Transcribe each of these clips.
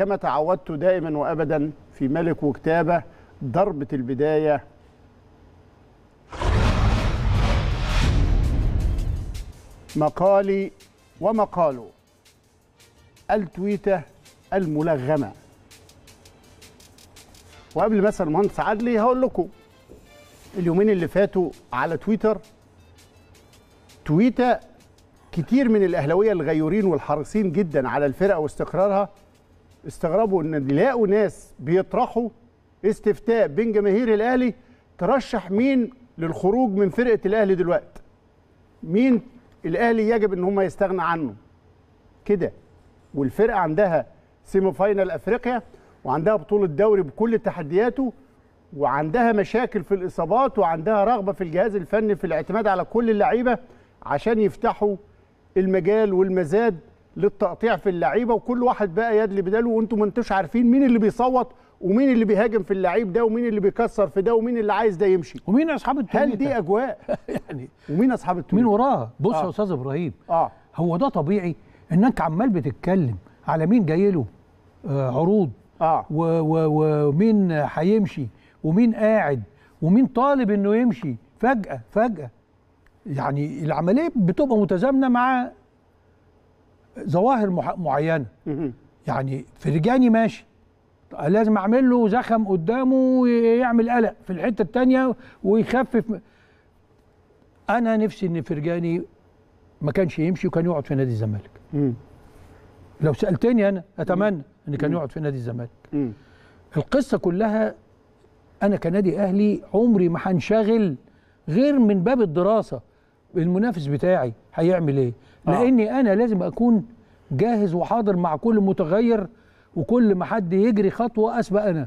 كما تعودت دائما وابدا في ملك وكتابه ضربه البدايه مقالي ومقاله التويته الملغمه وقبل مثلا المهندس عدلي هقول لكم اليومين اللي فاتوا على تويتر تويته كتير من الاهلاويه الغيورين والحريصين جدا على الفرقه واستقرارها استغربوا ان يلاقوا ناس بيطرحوا استفتاء بين جماهير الاهلي ترشح مين للخروج من فرقه الاهلي دلوقتي مين الاهلي يجب ان هم يستغنى عنه كده والفرقه عندها سيمي فاينال افريقيا وعندها بطوله دوري بكل تحدياته وعندها مشاكل في الاصابات وعندها رغبه في الجهاز الفني في الاعتماد على كل اللعيبه عشان يفتحوا المجال والمزاد للتقطيع في اللعيبه وكل واحد بقى يدلي بداله وانتم ما انتوش عارفين مين اللي بيصوت ومين اللي بيهاجم في اللعيب ده ومين اللي بيكسر في ده ومين اللي عايز ده يمشي ومين اصحاب التويتر هل دي اجواء يعني ومين اصحاب التويتر مين وراها بص آه. يا استاذ ابراهيم اه هو ده طبيعي انك عمال بتتكلم على مين جاي له آه عروض اه ومين هيمشي ومين قاعد ومين طالب انه يمشي فجاه فجاه يعني العمليه بتبقى متزامنه مع ظواهر معينه يعني فرجاني ماشي لازم اعمل له زخم قدامه ويعمل قلق في الحته الثانيه ويخفف انا نفسي ان فرجاني ما كانش يمشي وكان يقعد في نادي الزمالك لو سالتني انا اتمنى ان كان يقعد في نادي الزمالك القصه كلها انا كنادي اهلي عمري ما هنشغل غير من باب الدراسه المنافس بتاعي هيعمل ايه آه. لاني انا لازم اكون جاهز وحاضر مع كل متغير وكل ما حد يجري خطوه اسبق انا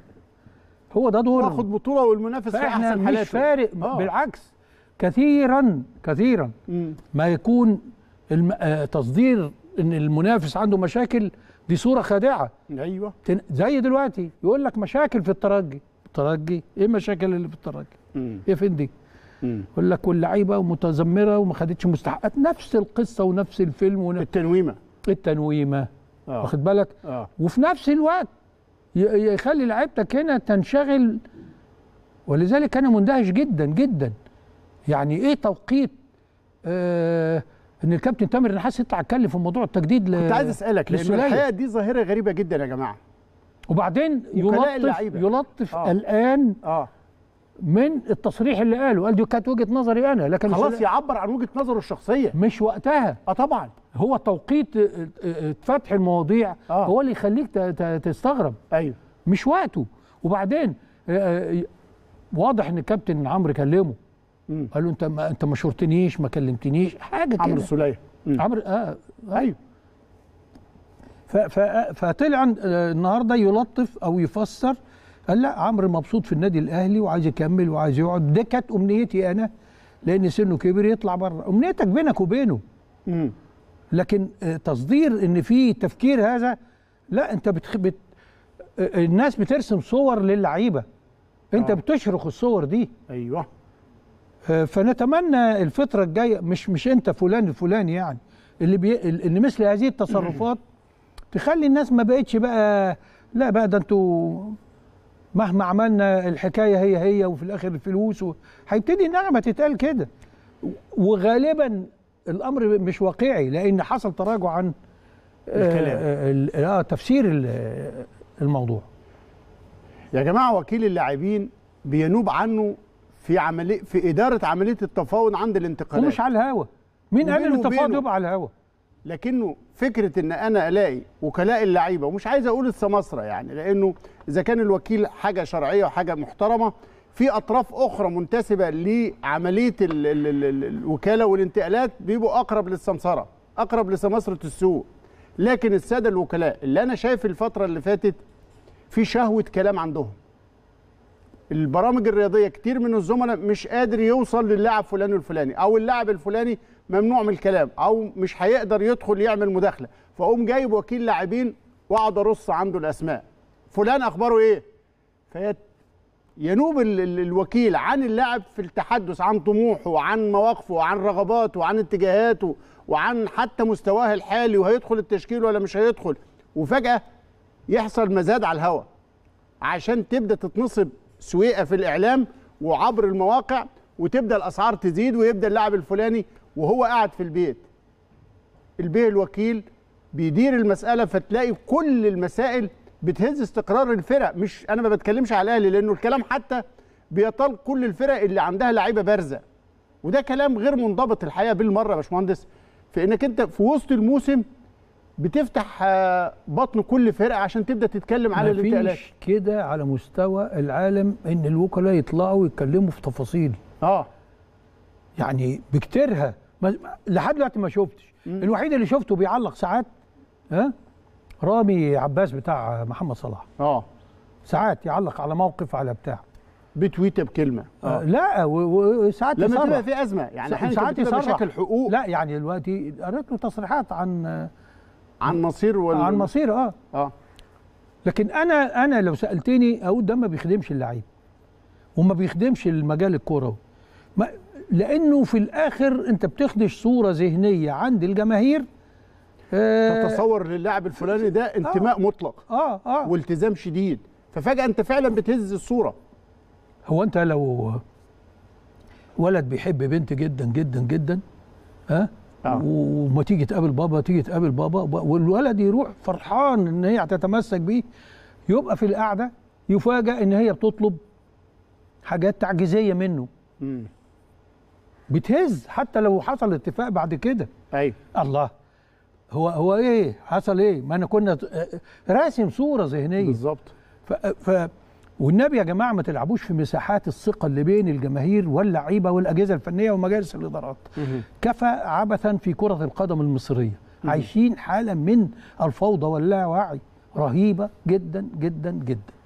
هو ده دور واخد بطوله والمنافس في احسن حالاته مش فارق أوه. بالعكس كثيرا كثيرا م. ما يكون الم... آه، تصدير ان المنافس عنده مشاكل دي صوره خادعه ايوه زي دلوقتي يقول لك مشاكل في الترجي الترجي ايه المشاكل اللي في الترجي ايه فين دي يقول لك واللعيبه متذمره وما خدتش مستحقات نفس القصه ونفس الفيلم ونفس التنويمه التنويمه آه. واخد بالك آه. وفي نفس الوقت يخلي لعيبتك هنا تنشغل ولذلك انا مندهش جدا جدا يعني ايه توقيت آه ان الكابتن تامر نحاس يطلع يتكلم في موضوع التجديد كنت عايز اسالك لان الحقيقه دي ظاهره غريبه جدا يا جماعه وبعدين يلطف يلطف آه. الان آه. من التصريح اللي قاله قال دي كانت وجهه نظري انا لكن خلاص يعبر عن وجهه نظره الشخصيه مش وقتها اه طبعا هو توقيت آه، آه، آه، فتح المواضيع آه. هو اللي يخليك تستغرب ايوه مش وقته وبعدين واضح ان الكابتن عمرو كلمه قال له انت ما انت ما شورتنيش ما كلمتنيش حاجه كده عمرو السليه عمرو اه ايوه فطلع النهارده يلطف او يفسر قال لا عمرو مبسوط في النادي الاهلي وعايز يكمل وعايز يقعد ده كانت امنيتي انا لان سنه كبير يطلع بره امنيتك بينك وبينه لكن آه، تصدير ان في تفكير هذا لا انت بتخ... بت... آه، الناس بترسم صور للعيبه انت آه. بتشرخ الصور دي ايوه آه، فنتمنى الفتره الجايه مش مش انت فلان الفلاني يعني اللي بي... ان مثل هذه التصرفات تخلي الناس ما بقتش بقى لا بقى ده انتوا مهما عملنا الحكايه هي هي وفي الاخر الفلوس هيبتدي النغمه تتقال كده وغالبا الامر مش واقعي لان حصل تراجع عن آه، الكلام اه, آه، تفسير الموضوع يا جماعه وكيل اللاعبين بينوب عنه في عمليه في اداره عمليه التفاوض عند الانتقالات ومش على الهوا مين قال ان التفاوض يبقى على الهوا لكنه فكره ان انا الاقي وكلاء اللعيبه ومش عايز اقول السماسره يعني لانه اذا كان الوكيل حاجه شرعيه وحاجه محترمه في اطراف اخرى منتسبه لعمليه الوكاله والانتقالات بيبقوا اقرب للسمسره اقرب لسمسره السوق لكن الساده الوكلاء اللي انا شايف الفتره اللي فاتت في شهوه كلام عندهم البرامج الرياضيه كتير من الزملاء مش قادر يوصل للاعب فلان الفلاني او اللاعب الفلاني ممنوع من الكلام او مش هيقدر يدخل يعمل مداخله فاقوم جايب وكيل لاعبين واقعد ارص عنده الاسماء فلان اخباره ايه فينوب ينوب الوكيل عن اللاعب في التحدث عن طموحه وعن مواقفه وعن رغباته وعن اتجاهاته وعن حتى مستواه الحالي وهيدخل التشكيل ولا مش هيدخل وفجاه يحصل مزاد على الهواء عشان تبدا تتنصب سويقه في الاعلام وعبر المواقع وتبدا الاسعار تزيد ويبدا اللاعب الفلاني وهو قاعد في البيت البيه الوكيل بيدير المساله فتلاقي كل المسائل بتهز استقرار الفرق مش انا ما بتكلمش على الاهلي لانه الكلام حتى بيطال كل الفرق اللي عندها لعيبه بارزه وده كلام غير منضبط الحقيقه بالمره يا باشمهندس في انك انت في وسط الموسم بتفتح آه، بطن كل فرقه عشان تبدا تتكلم على الانتقالات مفيش كده على مستوى العالم ان الوكلاء يطلعوا ويتكلموا في تفاصيل اه يعني بكتيرها لحد دلوقتي ما شفتش الوحيد اللي شفته بيعلق ساعات ها رامي عباس بتاع محمد صلاح اه ساعات يعلق على موقف على بتاع بتويته بكلمه آه. آه. لا وساعات لما تبقى في ازمه يعني ساعات يصرح مشاكل حقوق لا يعني دلوقتي قريت له تصريحات عن عن مصير ولا عن مصير اه اه لكن انا انا لو سالتني اقول ده ما بيخدمش اللعيب وما بيخدمش المجال الكروي لانه في الاخر انت بتخدش صوره ذهنيه عند الجماهير آه تتصور للاعب الفلاني ده آه. انتماء آه مطلق اه اه والتزام شديد ففجاه انت فعلا بتهز الصوره هو انت لو ولد بيحب بنت جدا جدا جدا ها آه آه. وما تيجي تقابل بابا تيجي تقابل بابا والولد يروح فرحان ان هي هتتمسك بيه يبقى في القعده يفاجئ ان هي بتطلب حاجات تعجيزيه منه بتهز حتى لو حصل اتفاق بعد كده ايوه الله هو هو ايه حصل ايه ما انا كنا آه، راسم صوره ذهنيه بالظبط ف, ف والنبي يا جماعه ما تلعبوش في مساحات الثقه اللي بين الجماهير واللعيبه والاجهزه الفنيه ومجالس الادارات كفى عبثا في كره القدم المصريه عايشين حاله من الفوضى واللاوعي رهيبه جدا جدا جدا